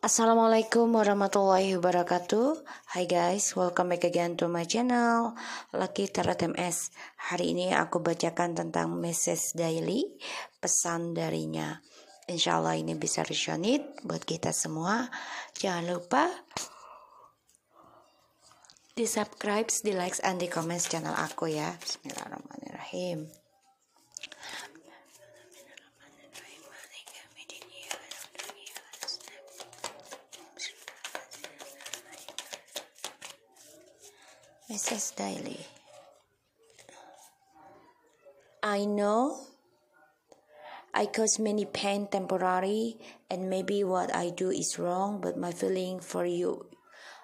Assalamualaikum warahmatullahi wabarakatuh Hai guys, welcome back again to my channel Lucky Tarot MS Hari ini aku bacakan tentang message daily Pesan darinya Insya Allah ini bisa resonit buat kita semua Jangan lupa Di subscribe, di like, and di comment channel aku ya Bismillahirrahmanirrahim Mrs. Daly. I know I cause many pain temporary and maybe what I do is wrong, but my feeling for you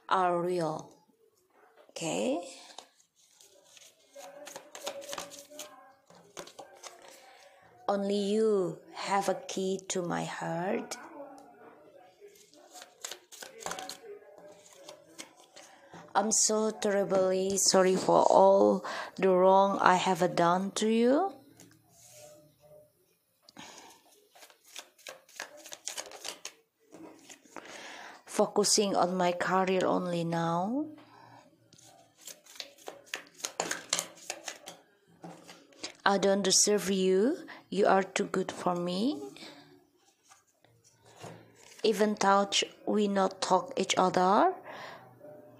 are real. Okay? Only you have a key to my heart. I'm so terribly sorry for all the wrong I have done to you. Focusing on my career only now. I don't deserve you. You are too good for me. Even though we not talk each other,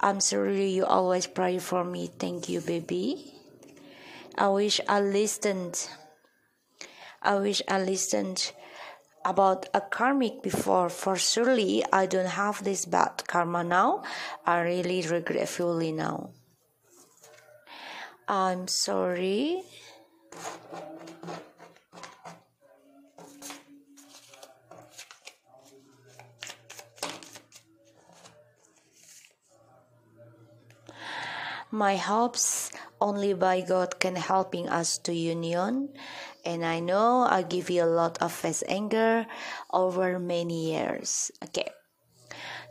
I'm sorry you always pray for me. Thank you, baby. I wish I listened. I wish I listened about a karmic before for surely I don't have this bad karma now. I really regretfully now. I'm sorry. My hopes only by God can helping us to union, and I know I give you a lot of face anger over many years. Oke, okay.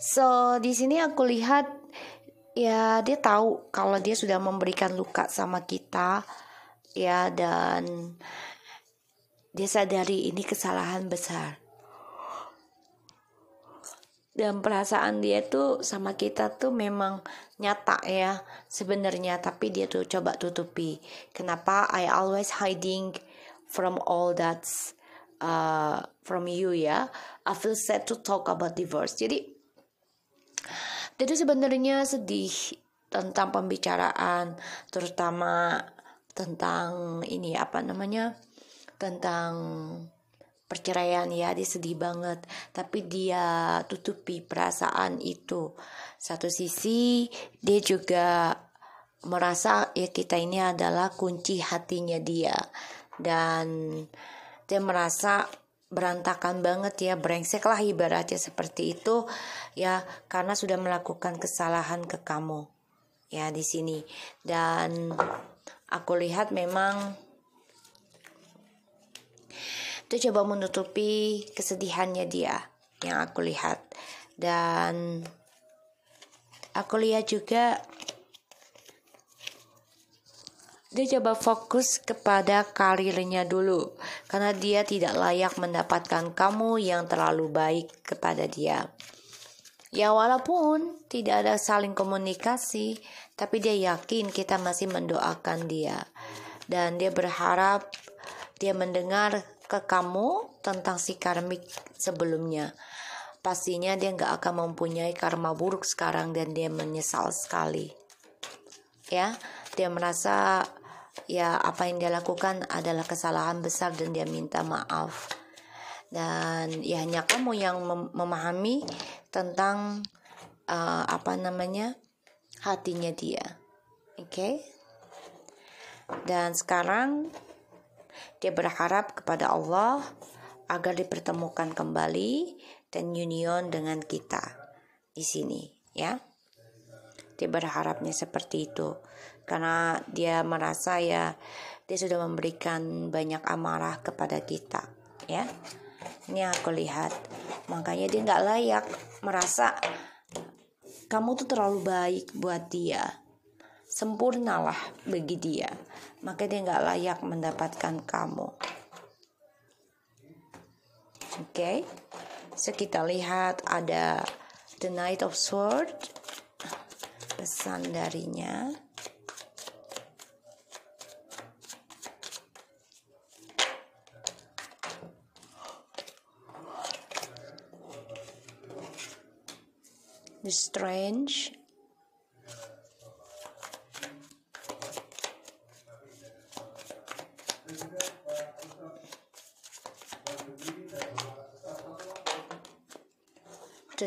so di sini aku lihat ya dia tahu kalau dia sudah memberikan luka sama kita ya dan dia sadari ini kesalahan besar dan perasaan dia tuh sama kita tuh memang nyata ya sebenarnya tapi dia tuh coba tutupi kenapa I always hiding from all that uh, from you ya I feel sad to talk about divorce jadi dia tuh sebenarnya sedih tentang pembicaraan terutama tentang ini apa namanya tentang perceraian ya dia sedih banget tapi dia tutupi perasaan itu satu sisi dia juga merasa ya kita ini adalah kunci hatinya dia dan dia merasa berantakan banget ya brengsek lah ibaratnya seperti itu ya karena sudah melakukan kesalahan ke kamu ya di sini dan aku lihat memang itu coba menutupi kesedihannya dia yang aku lihat dan aku lihat juga dia coba fokus kepada karirnya dulu karena dia tidak layak mendapatkan kamu yang terlalu baik kepada dia. Ya walaupun tidak ada saling komunikasi, tapi dia yakin kita masih mendoakan dia dan dia berharap dia mendengar ke kamu tentang si karmik sebelumnya. Pastinya dia nggak akan mempunyai karma buruk sekarang dan dia menyesal sekali. Ya, dia merasa ya apa yang dia lakukan adalah kesalahan besar dan dia minta maaf. Dan ya hanya kamu yang mem memahami tentang uh, apa namanya hatinya dia. Oke. Okay? Dan sekarang dia berharap kepada Allah agar dipertemukan kembali dan union dengan kita di sini, ya. Dia berharapnya seperti itu karena dia merasa ya dia sudah memberikan banyak amarah kepada kita, ya. Ini aku lihat. Makanya dia nggak layak merasa kamu tuh terlalu baik buat dia sempurnalah bagi dia maka dia nggak layak mendapatkan kamu oke okay. so kita lihat ada the knight of sword pesan darinya the strange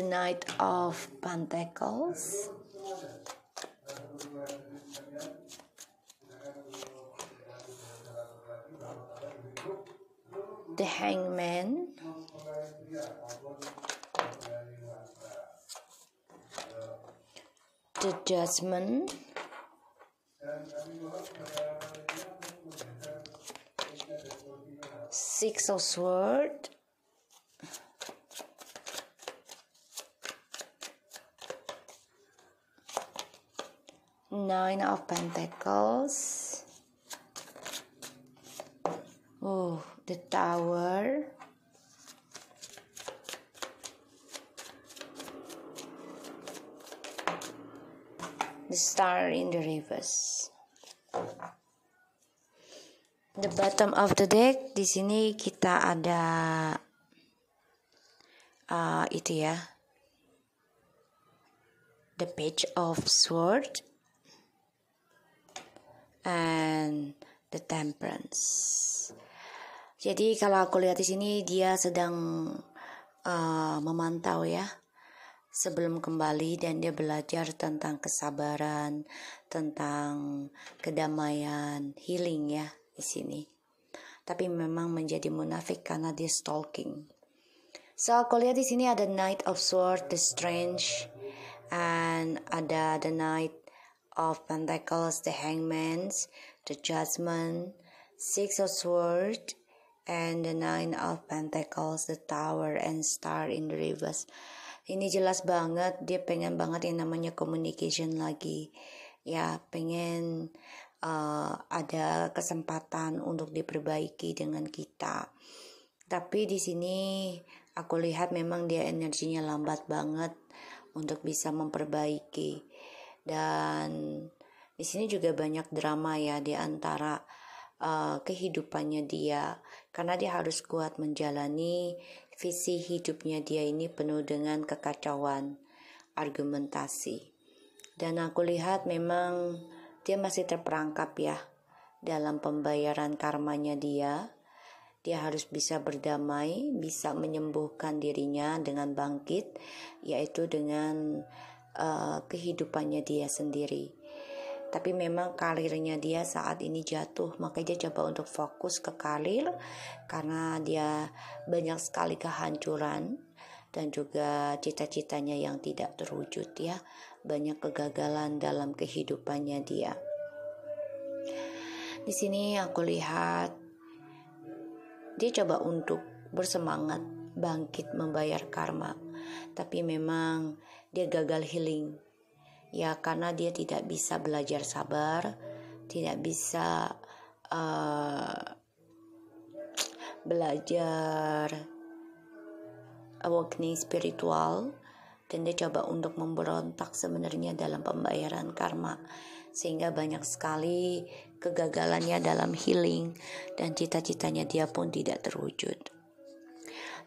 the Knight of Pentacles. The Hangman. The Judgment. Six of Swords. Nine of Pentacles. Oh, the Tower. The Star in the Reverse. The bottom of the deck di sini kita ada uh, itu ya. The Page of Sword and the temperance. Jadi kalau aku lihat di sini dia sedang uh, memantau ya sebelum kembali dan dia belajar tentang kesabaran, tentang kedamaian, healing ya di sini. Tapi memang menjadi munafik karena dia stalking. So aku lihat di sini ada Knight of Swords, The Strange, and ada The Knight of Pentacles, the Hangman's, the Judgment, Six of Swords, and the Nine of Pentacles, the Tower and Star in the Reverse. Ini jelas banget dia pengen banget yang namanya communication lagi. Ya, pengen uh, ada kesempatan untuk diperbaiki dengan kita. Tapi di sini aku lihat memang dia energinya lambat banget untuk bisa memperbaiki dan di sini juga banyak drama ya di antara uh, kehidupannya dia karena dia harus kuat menjalani visi hidupnya dia ini penuh dengan kekacauan argumentasi dan aku lihat memang dia masih terperangkap ya dalam pembayaran karmanya dia dia harus bisa berdamai, bisa menyembuhkan dirinya dengan bangkit, yaitu dengan uh, kehidupannya dia sendiri. Tapi memang karirnya dia saat ini jatuh, makanya dia coba untuk fokus ke karir karena dia banyak sekali kehancuran dan juga cita-citanya yang tidak terwujud ya. Banyak kegagalan dalam kehidupannya dia. Di sini aku lihat dia coba untuk bersemangat bangkit membayar karma. Tapi memang dia gagal healing. Ya, karena dia tidak bisa belajar sabar, tidak bisa uh, belajar awakening spiritual dan dia coba untuk memberontak sebenarnya dalam pembayaran karma sehingga banyak sekali kegagalannya dalam healing dan cita-citanya dia pun tidak terwujud.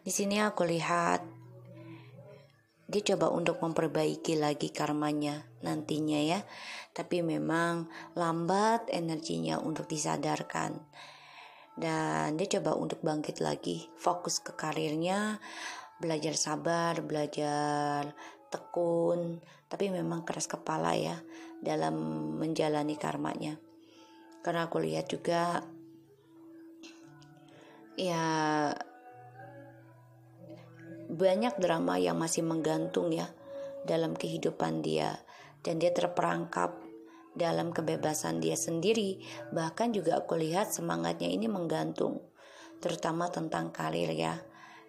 Di sini aku lihat dia coba untuk memperbaiki lagi karmanya nantinya ya. Tapi memang lambat energinya untuk disadarkan. Dan dia coba untuk bangkit lagi, fokus ke karirnya, belajar sabar, belajar tekun, tapi memang keras kepala ya dalam menjalani karmanya. Karena aku lihat juga ya banyak drama yang masih menggantung ya dalam kehidupan dia dan dia terperangkap dalam kebebasan dia sendiri bahkan juga aku lihat semangatnya ini menggantung terutama tentang karir ya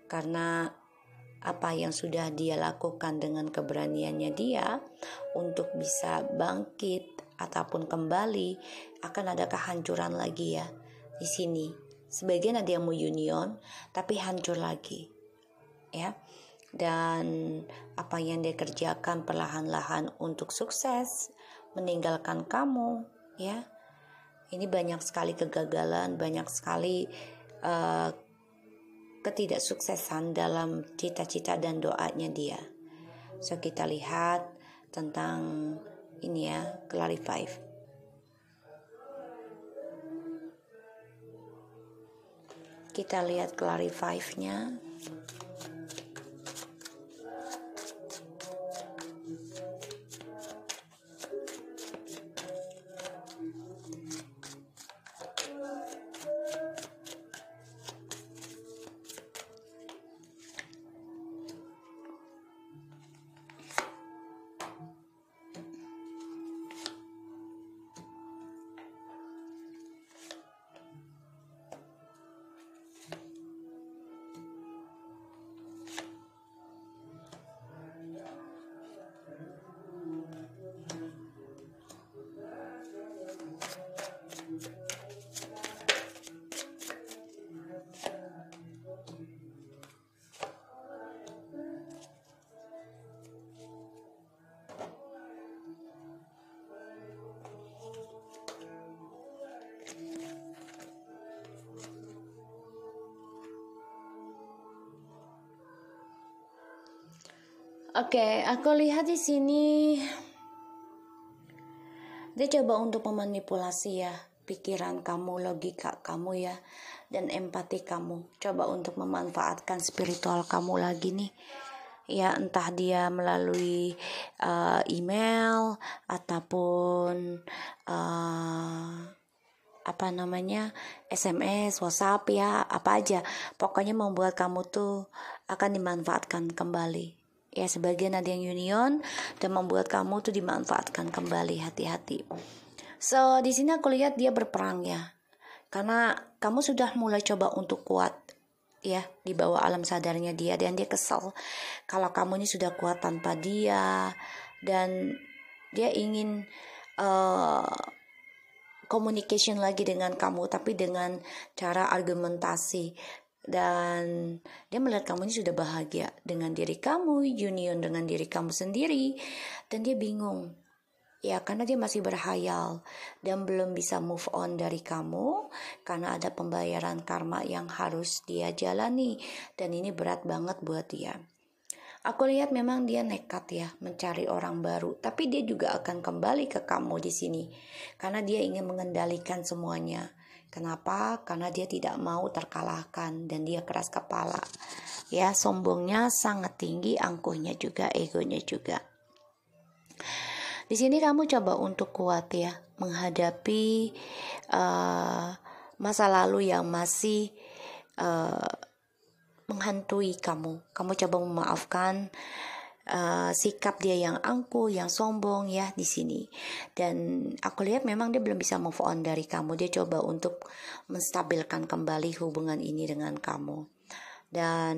karena apa yang sudah dia lakukan dengan keberaniannya dia untuk bisa bangkit ataupun kembali akan ada kehancuran lagi ya di sini sebagian ada yang mau union tapi hancur lagi ya dan apa yang dia kerjakan perlahan-lahan untuk sukses meninggalkan kamu ya ini banyak sekali kegagalan banyak sekali uh, ketidaksuksesan dalam cita-cita dan doanya dia so kita lihat tentang ini ya clarify kita lihat clarify nya Oke, okay, aku lihat di sini dia coba untuk memanipulasi ya pikiran kamu, logika kamu ya, dan empati kamu. Coba untuk memanfaatkan spiritual kamu lagi nih. Ya, entah dia melalui uh, email ataupun uh, apa namanya SMS, WhatsApp ya, apa aja. Pokoknya membuat kamu tuh akan dimanfaatkan kembali ya sebagian ada yang union dan membuat kamu tuh dimanfaatkan kembali hati-hati. So di sini aku lihat dia berperang ya, karena kamu sudah mulai coba untuk kuat ya di bawah alam sadarnya dia dan dia kesel kalau kamu ini sudah kuat tanpa dia dan dia ingin uh, communication lagi dengan kamu tapi dengan cara argumentasi dan dia melihat kamu ini sudah bahagia dengan diri kamu, union dengan diri kamu sendiri, dan dia bingung. Ya, karena dia masih berhayal dan belum bisa move on dari kamu karena ada pembayaran karma yang harus dia jalani dan ini berat banget buat dia. Aku lihat memang dia nekat ya mencari orang baru, tapi dia juga akan kembali ke kamu di sini karena dia ingin mengendalikan semuanya Kenapa? Karena dia tidak mau terkalahkan dan dia keras kepala. Ya, sombongnya sangat tinggi, angkuhnya juga, egonya juga. Di sini kamu coba untuk kuat ya, menghadapi uh, masa lalu yang masih uh, menghantui kamu. Kamu coba memaafkan uh, sikap dia yang angkuh, yang sombong ya di sini. Dan aku lihat memang dia belum bisa move on dari kamu. Dia coba untuk menstabilkan kembali hubungan ini dengan kamu. Dan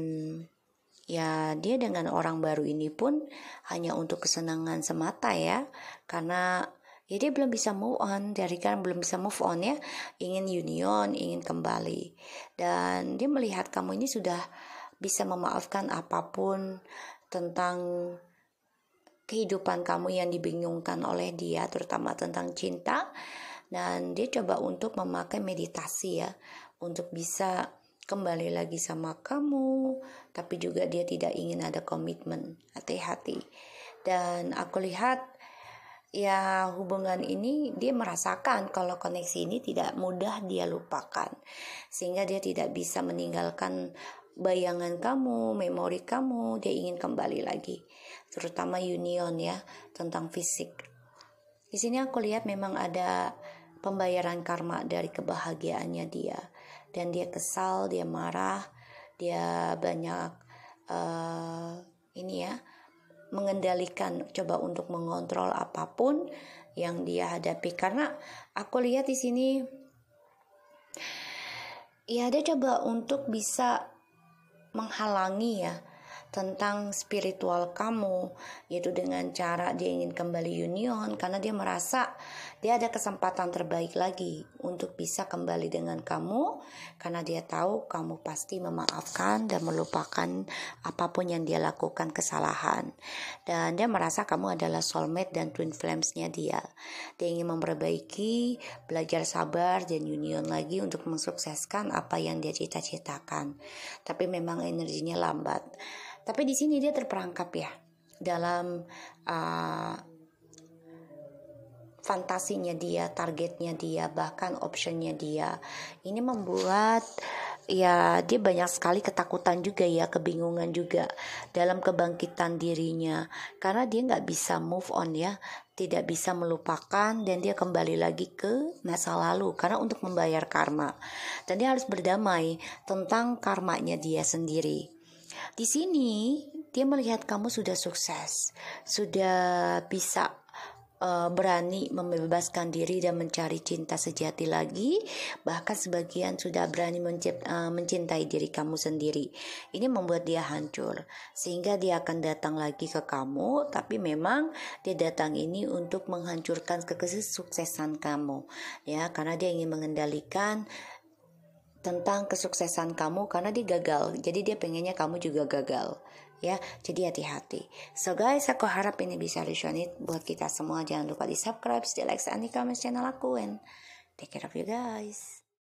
ya dia dengan orang baru ini pun hanya untuk kesenangan semata ya. Karena ya dia belum bisa move on dari kan belum bisa move on ya ingin union ingin kembali dan dia melihat kamu ini sudah bisa memaafkan apapun tentang kehidupan kamu yang dibingungkan oleh dia, terutama tentang cinta. Dan dia coba untuk memakai meditasi ya, untuk bisa kembali lagi sama kamu, tapi juga dia tidak ingin ada komitmen. Hati-hati. Dan aku lihat ya hubungan ini dia merasakan kalau koneksi ini tidak mudah dia lupakan sehingga dia tidak bisa meninggalkan bayangan kamu, memori kamu, dia ingin kembali lagi. Terutama union ya, tentang fisik. Di sini aku lihat memang ada pembayaran karma dari kebahagiaannya dia. Dan dia kesal, dia marah, dia banyak uh, ini ya, mengendalikan, coba untuk mengontrol apapun yang dia hadapi. Karena aku lihat di sini ya dia coba untuk bisa menghalangi ya tentang spiritual kamu yaitu dengan cara dia ingin kembali union karena dia merasa dia ada kesempatan terbaik lagi untuk bisa kembali dengan kamu karena dia tahu kamu pasti memaafkan dan melupakan apapun yang dia lakukan kesalahan. Dan dia merasa kamu adalah soulmate dan twin flamesnya dia. Dia ingin memperbaiki, belajar sabar dan union lagi untuk mensukseskan apa yang dia cita-citakan. Tapi memang energinya lambat. Tapi di sini dia terperangkap ya dalam uh, fantasinya dia, targetnya dia, bahkan optionnya dia. Ini membuat ya dia banyak sekali ketakutan juga ya, kebingungan juga dalam kebangkitan dirinya karena dia nggak bisa move on ya, tidak bisa melupakan dan dia kembali lagi ke masa lalu karena untuk membayar karma dan dia harus berdamai tentang karmanya dia sendiri. Di sini dia melihat kamu sudah sukses, sudah bisa uh, berani membebaskan diri dan mencari cinta sejati lagi, bahkan sebagian sudah berani uh, mencintai diri kamu sendiri. Ini membuat dia hancur, sehingga dia akan datang lagi ke kamu, tapi memang dia datang ini untuk menghancurkan kesuksesan kamu, ya, karena dia ingin mengendalikan tentang kesuksesan kamu karena dia gagal. Jadi dia pengennya kamu juga gagal ya jadi hati-hati so guys aku harap ini bisa resonate buat kita semua jangan lupa di subscribe di like and di comment channel aku and take care of you guys